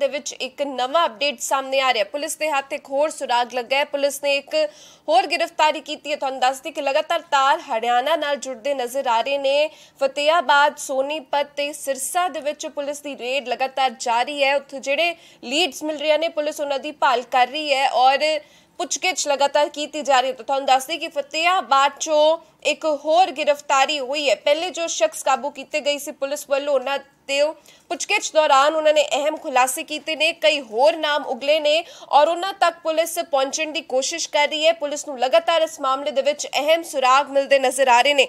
ਦੇ ਵਿੱਚ ਇੱਕ ਨਵਾਂ ਅਪਡੇਟ ਸਾਹਮਣੇ ਆ ਰਿਹਾ ਪੁਲਿਸ ਦੇ ਹੱਥ ਇੱਕ ਹੋਰ ਸੁਰਾਗ ਲੱਗਾ ਹੈ ਪੁਲਿਸ ਨੇ ਇੱਕ ਹੋਰ ਗ੍ਰਿਫਤਾਰੀ ਕੀਤੀ ਹੈ ਤੁਹਾਨੂੰ ਦੱਸ ਕਿ ਲਗਾਤਾਰ ਤਾਰ ਹਰਿਆਣਾ ਨਾਲ ਜੁੜਦੇ ਨਜ਼ਰ ਆ ਰਹੇ ਨੇ ਫਤਿਹਾਬਾਦ ਸੋਨੀਪਤ ਤੇ ਸਿਰਸਾ ਦੇ ਵਿੱਚ ਪੁਲਿਸ ਦੀ ਰੇਡ ਲਗਾਤਾਰ ਜਾਰੀ ਹੈ ਉੱਥੇ ਜਿਹੜੇ ਲੀਡਸ ਮਿਲ ਰਹੇ ਨੇ ਪੁਲਿਸ ਉਹਨਾਂ ਦੀ ਭਾਲ ਕਰ ਰਹੀ ਹੈ ਔਰ ਪੁੱਛਗਿੱਛ ਲਗਾਤਾਰ ਕੀਤੀ ਜਾ ਰਹੀ ਹੈ ਤਾਂ ਤੁਹਾਨੂੰ ਦੱਸਦੇ ਦਈਏ ਕਿ ਫਤਿਆਬਾਦ ਚੋਂ ਇੱਕ ਹੋਰ ਗ੍ਰਿਫਤਾਰੀ ਹੋਈ ਹੈ ਪਹਿਲੇ ਜੋ ਸ਼ਖਸ ਕਾਬੂ ਕੀਤੇ ਗਏ ਸੀ ਪੁਲਿਸ ਵੱਲੋਂ ਉਹਨਾਂ ਤੇ ਪੁੱਛਗਿੱਛ ਦੌਰਾਨ ਉਹਨਾਂ ਨੇ ਅਹਿਮ ਖੁਲਾਸੇ ਕੀਤੇ ਨੇ ਕਈ ਹੋਰ ਨਾਮ ਉਗਲੇ ਨੇ ਔਰ ਉਹਨਾਂ ਤੱਕ ਪੁਲਿਸ ਪਹੁੰਚਣ ਦੀ ਕੋਸ਼ਿਸ਼ ਕਰ ਰਹੀ ਹੈ ਪੁਲਿਸ ਨੂੰ ਲਗਾਤਾਰ ਇਸ ਮਾਮਲੇ ਦੇ ਵਿੱਚ ਅਹਿਮ ਸੁਰਾਗ ਮਿਲਦੇ ਨਜ਼ਰ ਆ ਰਹੇ ਨੇ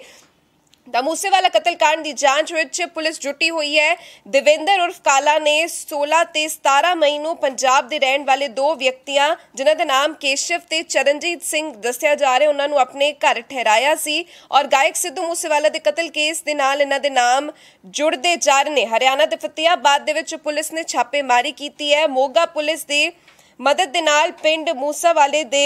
ਤਾਂ ਮੂਸੇਵਾਲਾ ਕਤਲकांड ਦੀ ਜਾਂਚ ਵਿੱਚ ਪੁਲਿਸ ਜੁਟੀ ਹੋਈ ਹੈ ਦਿਵੇਂਦਰ ਉਰਫ ਕਾਲਾ ਨੇ 16 ਤੇ 17 ਮਈ ਨੂੰ ਪੰਜਾਬ ਦੇ ਰਹਿਣ ਵਾਲੇ ਦੋ ਵਿਅਕਤੀਆਂ ਜਿਨ੍ਹਾਂ ਦੇ ਨਾਮ ਕੇਸ਼ਵ ਤੇ ਚਰਨਜੀਤ ਸਿੰਘ ਦੱਸਿਆ ਜਾ ਰਿਹਾ ਉਹਨਾਂ ਨੂੰ ਆਪਣੇ ਘਰ ਠਹਿਰਾਇਆ ਸੀ ਔਰ ਗਾਇਕ ਸਿੱਧੂ ਮੂਸੇਵਾਲਾ ਦੇ ਕਤਲ ਕੇਸ ਦੇ ਨਾਲ ਇਹਨਾਂ ਦੇ ਨਾਮ ਜੁੜਦੇ ਜਾ ਰਹੇ ਨੇ ਹਰਿਆਣਾ ਦੇ ਫਤਿਆਬਾਦ ਦੇ ਵਿੱਚ ਪੁਲਿਸ ਨੇ ਛਾਪੇਮਾਰੀ ਕੀਤੀ ਹੈ ਮੋਗਾ ਪੁਲਿਸ ਦੀ ਮਦਦ ਦੇ ਨਾਲ ਪਿੰਡ ਮੂਸਾ ਵਾਲੇ ਦੇ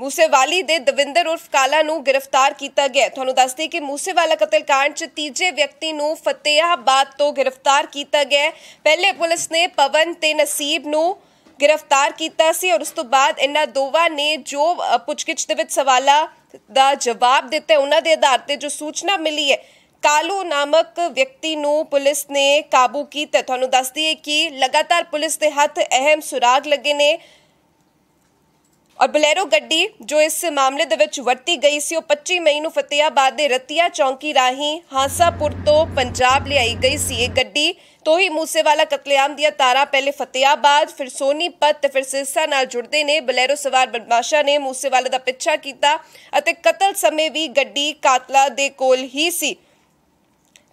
ਮੂਸੇਵਾਲੀ ਦੇ ਦਵਿੰਦਰ ਉਰਫ ਕਾਲਾ ਨੂੰ ਗ੍ਰਿਫਤਾਰ ਕੀਤਾ ਗਿਆ ਤੁਹਾਨੂੰ ਦੱਸਦੇ ਕਿ ਮੂਸੇਵਾਲਾ ਕਤਲकांड 'ਚ ਤੀਜੇ ਵਿਅਕਤੀ ਨੂੰ ਫਤਿਹਾਬਾਦ ਤੋਂ ਗ੍ਰਿਫਤਾਰ ਕੀਤਾ ਗਿਆ ਪਹਿਲੇ ਪੁਲਿਸ ਨੇ ਪਵਨ ਤੇ ਨਸੀਬ ਨੂੰ ਗ੍ਰਿਫਤਾਰ ਕੀਤਾ ਸੀ ਔਰ ਉਸ ਤੋਂ ਬਾਅਦ ਇਹਨਾਂ ਦੋਵਾਂ ਨੇ ਜੋ ਪੁੱਛਗਿੱਛ ਦੇ ਵਿੱਚ ਸਵਾਲਾਂ ਦਾ ਜਵਾਬ ਦਿੱਤੇ ਉਹਨਾਂ ਦੇ ਆਧਾਰ ਤੇ ਜੋ ਸੂਚਨਾ ਮਿਲੀ ਹੈ ਕਾਲੂ ਨਾਮਕ ਵਿਅਕਤੀ ਨੂੰ ਪੁਲਿਸ ਨੇ ਕਾਬੂ ਕੀਤਾ ਤੁਹਾਨੂੰ ਦੱਸ ਦਈਏ ਕਿ ਲਗਾਤਾਰ ਪੁਲਿਸ ਦੇ ਹੱਥ ਅਹਿਮ ਸੁਰਾਗ ਲੱਗੇ ਨੇ ਔਰ ਬਲੇਰੋ ਗੱਡੀ ਜੋ ਇਸ ਮਾਮਲੇ ਦੇ ਵਿੱਚ ਵਰਤੀ ਗਈ ਸੀ ਉਹ 25 ਮਈ ਨੂੰ ਫਤਿਆਬਾਦ ਦੇ ਰਤੀਆ ਚੌਂਕੀ ਰਾਹੀਂ ਹਾਸਾਪੁਰ ਤੋਂ ਪੰਜਾਬ ਲਿਆਈ ਗਈ ਸੀ ਇਹ ਗੱਡੀ ਤੋਹੀ ਮੂਸੇਵਾਲਾ ਕਤਲੇਆਮ ਦੀਆਂ ਤਾਰਾ ਪਹਿਲੇ ਫਤਿਆਬਾਦ ਫਿਰ ਸੋਨੀਪਤ ਫਿਰ ਸਿਰਸਾ ਨਾਲ ਜੁੜਦੇ ਨੇ ਬਲੇਰੋ ਸਵਾਰ ਬਦਮਾਸ਼ਾ ਨੇ ਮੂਸੇਵਾਲੇ ਦਾ ਪਿੱਛਾ ਕੀਤਾ ਅਤੇ ਕਤਲ ਸਮੇਂ ਵੀ ਗੱਡੀ ਕਾਤਲਾ ਦੇ ਕੋਲ ਹੀ ਸੀ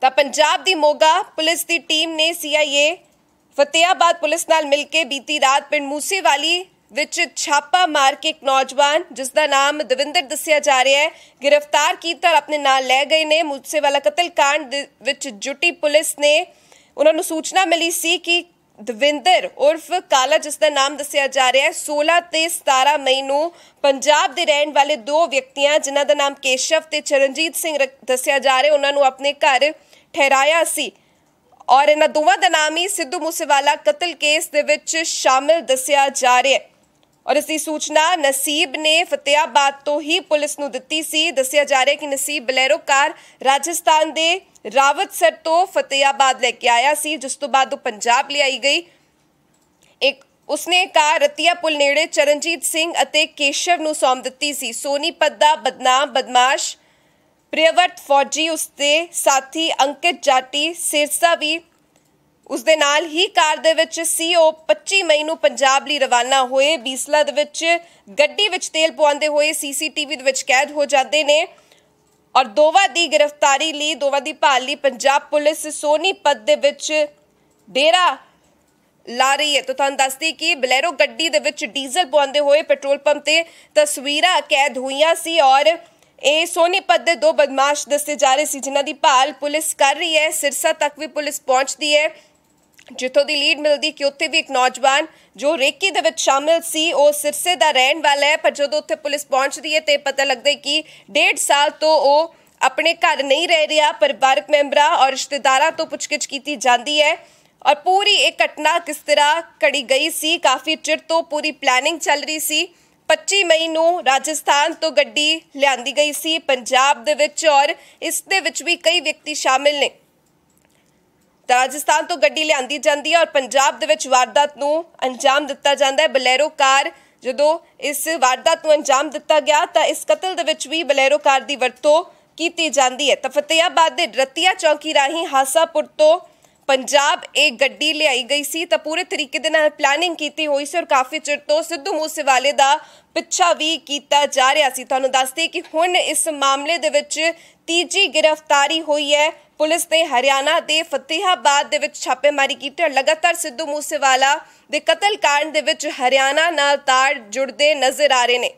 ਤਾਂ ਪੰਜਾਬ ਦੀ ਮੋਗਾ ਪੁਲਿਸ ਦੀ ਟੀਮ ਨੇ ਸੀਆਈਏ ਫਤਿਆਬਾਦ ਪੁਲਿਸ ਨਾਲ ਮਿਲ ਕੇ ਬੀਤੀ ਰਾਤ ਪਿੰਡ ਮੂਸੇਵਾਲੀ ਵਿੱਚ ਛਾਪਾ ਮਾਰ ਕੇ ਇੱਕ ਨੌਜਵਾਨ ਜਿਸ ਦਾ ਨਾਮ ਦਵਿੰਦਰ ਦੱਸਿਆ ਜਾ ਰਿਹਾ ਹੈ ਗ੍ਰਿਫਤਾਰ ਕੀਤਾ ਤੇ ਆਪਣੇ ਨਾਲ ਲੈ ਗਏ ਨੇ ਮੁੱਸੇਵਾਲਾ ਕਤਲ ਕਾਂਡ ਵਿੱਚ ਜੁਟੀ ਪੁਲਿਸ ਨੇ ਉਹਨਾਂ ਨੂੰ ਸੂਚਨਾ ਮਿਲੀ ਸੀ ਕਿ ਦਵਿੰਦਰ ਉਰਫ ਕਾਲਾ ਜਿਸ ਦਾ ਨਾਮ ਦੱਸਿਆ ਜਾ ਰਿਹਾ ਹੈ 16 ਤੇ 17 ਮਈ ਨੂੰ ਪੰਜਾਬ ਦੇ ਰਹਿਣ ਵਾਲੇ ਦੋ ਵਿਅਕਤੀਆਂ ਜਿਨ੍ਹਾਂ ਦਾ ਨਾਮ ਕੇਸ਼ਵ ਤੇ ਚਰਨਜੀਤ ਸਿੰਘ ਦੱਸਿਆ ਜਾ ਰਿਹਾ ਉਹਨਾਂ ਨੂੰ ਆਪਣੇ ਘਰ ਠਹਿਰਾਇਆ ਸੀ ਔਰ ਇਹਨਾਂ ਦੋਵਾਂ ਦਾ ਨਾਮ ਹੀ ਸਿੱਧੂ ਮੂਸੇਵਾਲਾ ਕਤਲ ਕੇਸ ਦੇ ਵਿੱਚ ਸ਼ਾਮਿਲ ਦੱਸਿਆ ਜਾ ਰਿਹਾ ਹੈ ਔਰ ਇਸ ਦੀ ਸੂਚਨਾ ਨਸੀਬ ਨੇ ਫਤਿਆਬਾਦ ਤੋਂ ਹੀ ਪੁਲਿਸ ਨੂੰ ਦਿੱਤੀ ਸੀ ਦੱਸਿਆ ਜਾ ਰਿਹਾ ਕਿ ਨਸੀਬ ਬਲੇਰੋ ਕਾਰ ਰਾਜਸਥਾਨ ਦੇ ਰਾਵਤਸਰ ਤੋਂ ਫਤਿਆਬਾਦ ਲੈ ਕੇ ਆਇਆ ਸੀ ਜਿਸ ਤੋਂ ਬਾਅਦ ਉਹ ਪੰਜਾਬ ਲਿਆਈ ਗਈ ਇੱਕ ਉਸਨੇ ਕਾਰ ਰਤੀਆ ਪੁਲ ਨੇੜੇ ਚਰਨਜੀਤ ਸਿੰਘ ਅਤੇ ਕੇਸ਼ਵ ਨੂੰ ਸੌਂਪ ਦਿੱਤੀ ਸੀ ਸੋਨੀ ਪੱਦਾ ਬਦਨਾਮ ਬਦਮਾਸ਼ ਪ੍ਰਿਯਵਰਤ ਫੌਜੀ ਉਸਦੇ ਸਾਥੀ ਅੰਕਿਤ ਜਾਟੀ ਸਿਰਸਾ ਵੀ ਉਸ ਦੇ ਨਾਲ ਹੀ ਕਾਰ ਦੇ ਵਿੱਚ ਸੀਓ 25 ਮਈ ਨੂੰ ਪੰਜਾਬ ਲਈ ਰਵਾਨਾ ਹੋਏ ਬੀਸਲਾ ਦੇ ਵਿੱਚ ਗੱਡੀ ਵਿੱਚ ਤੇਲ ਪਵਾਉਂਦੇ ਹੋਏ ਸੀਸੀਟੀਵੀ ਦੇ ਵਿੱਚ ਕੈਦ ਹੋ ਜਾਂਦੇ ਨੇ ਔਰ ਦੋਵਾਂ ਦੀ ਗ੍ਰਿਫਤਾਰੀ ਲਈ ਦੋਵਾਂ ਦੀ ਭਾਲ ਲਈ ਪੰਜਾਬ ਪੁਲਿਸ ਸੋਨੀਪਤ ਦੇ ਵਿੱਚ ਡੇਰਾ ਲਾ ਰਹੀ ਹੈ ਤਾਂ ਤੁਹਾਨੂੰ ਦੱਸਦੀ ਕਿ ਬਲੇਰੋ ਗੱਡੀ ਦੇ ਵਿੱਚ ਡੀਜ਼ਲ ਪਵਾਉਂਦੇ ਹੋਏ ਪੈਟਰੋਲ ਪੰਪ ਤੇ ਤਸਵੀਰਾਂ ਕੈਦ ਹੋਈਆਂ ਸੀ ਔਰ ਇਹ ਸੋਨੀਪਤ ਦੇ ਦੋ ਬਦਮਾਸ਼ ਦੱਸੇ ਜਾ ਰਹੇ ਸੀ ਜਿਨ੍ਹਾਂ ਦੀ ਭਾਲ ਪੁਲਿਸ ਕਰ ਰਹੀ ਹੈ ਸਿਰਸਾ ਤੱਕ ਵੀ ਪੁਲਿਸ ਪਹੁੰਚਦੀ ਹੈ ਜਿੱਥੋਂ ਦੀ ਲੀਡ ਮਿਲਦੀ ਕਿ ਉੱਥੇ ਵੀ ਇੱਕ ਨੌਜਵਾਨ ਜੋ ਰੇਕੀ ਦੇ ਵਿੱਚ ਸ਼ਾਮਿਲ ਸੀ ਉਹ ਸਿਰਸੇ ਦਾ ਰਹਿਣ ਵਾਲਾ ਹੈ ਪਰ ਜਦੋਂ ਉੱਥੇ ਪੁਲਿਸ ਪਹੁੰਚਦੀ ਹੈ ਤੇ ਪਤਾ ਲੱਗਦਾ ਹੈ ਕਿ ਡੇਢ ਸਾਲ ਤੋਂ ਉਹ ਆਪਣੇ ਘਰ ਨਹੀਂ ਰਹਿ ਰਿਹਾ ਪਰਿਵਾਰਕ ਮੈਂਬਰਾਂ ਔਰ ਰਿਸ਼ਤੇਦਾਰਾਂ ਤੋਂ ਪੁੱਛਗਿੱਛ ਕੀਤੀ ਜਾਂਦੀ ਹੈ ਔਰ ਪੂਰੀ ਇਹ ਘਟਨਾ ਕਿਸ ਤਰ੍ਹਾਂ ਕੜੀ ਗਈ ਸੀ ਕਾਫੀ ਚਿਰ ਤੋਂ ਪੂਰੀ ਪਲੈਨਿੰਗ ਚੱਲ ਰਹੀ ਸੀ 25 ਮਈ ਨੂੰ ਰਾਜਸਥਾਨ ਤੋਂ ਗੱਡੀ ਲਿਆਂਦੀ ਗਈ ਸੀ ਪੰਜਾਬ ਦੇ ਵਿੱਚ ਔਰ ਇਸ ਦੇ ਵਿੱਚ ਵੀ ਕਈ ਵਿਅਕਤੀ ਸ਼ਾਮਿਲ ਨੇ ਰਾਜਸਥਾਨ ਤੋਂ ਗੱਡੀ ਲਿਆਂਦੀ ਜਾਂਦੀ ਹੈ ਔਰ ਪੰਜਾਬ ਦੇ ਵਿੱਚ ਵਾਰਦਾਤ ਨੂੰ ਅੰਜਾਮ ਦਿੱਤਾ ਜਾਂਦਾ ਹੈ ਬਲੈਰੋ ਕਾਰ ਜਦੋਂ ਇਸ ਵਾਰਦਾਤ ਨੂੰ ਅੰਜਾਮ ਦਿੱਤਾ ਗਿਆ ਤਾਂ ਇਸ ਕਤਲ ਦੇ ਵਿੱਚ ਵੀ ਬਲੈਰੋ ਕਾਰ ਦੀ ਵਰਤੋਂ ਕੀਤੀ ਜਾਂਦੀ ਹੈ ਤਫਤੀਆਬਾਦ ਦੇ ਰਤੀਆ ਚੌਕੀ ਰਾਹੀਂ ਹਾਸਾਪੁਰ ਤੋਂ ਪੰਜਾਬ ਇਹ ਗੱਡੀ ਲਿਆਈ ਗਈ ਸੀ ਤਾਂ ਪੂਰੇ ਤਰੀਕੇ ਦੇ ਨਾਲ ਪਲੈਨਿੰਗ ਕੀਤੀ ਹੋਈ ਸੀ ਔਰ ਕਾਫੀ ਚਿਰ ਤੋਂ ਸਿੱਧੂ ਮੂਸੇਵਾਲੇ ਦਾ ਪਿੱਛਾ ਵੀ ਕੀਤਾ ਜਾ ਰਿਹਾ ਸੀ ਤੁਹਾਨੂੰ ਦੱਸਦੇ ਕਿ ਹੁਣ ਇਸ ਮਾਮਲੇ ਦੇ ਵਿੱਚ ਤੀਜੀ ਗ੍ਰਿਫਤਾਰੀ ਹੋਈ ਹੈ ਪੁਲਿਸ ਨੇ ਹਰਿਆਣਾ ਦੇ ਫਤਿਹਾਬਾਦ ਦੇ ਵਿੱਚ ਛਾਪੇਮਾਰੀ ਕੀਤੀ ਔਰ ਲਗਾਤਾਰ ਸਿੱਧੂ ਮੂਸੇਵਾਲਾ ਦੇ ਕਤਲ ਕਾਂਡ ਦੇ ਵਿੱਚ ਹਰਿਆਣਾ ਨਾਲ ਤਾਰ ਜੁੜਦੇ ਨਜ਼ਰ ਆ ਰਹੇ ਨੇ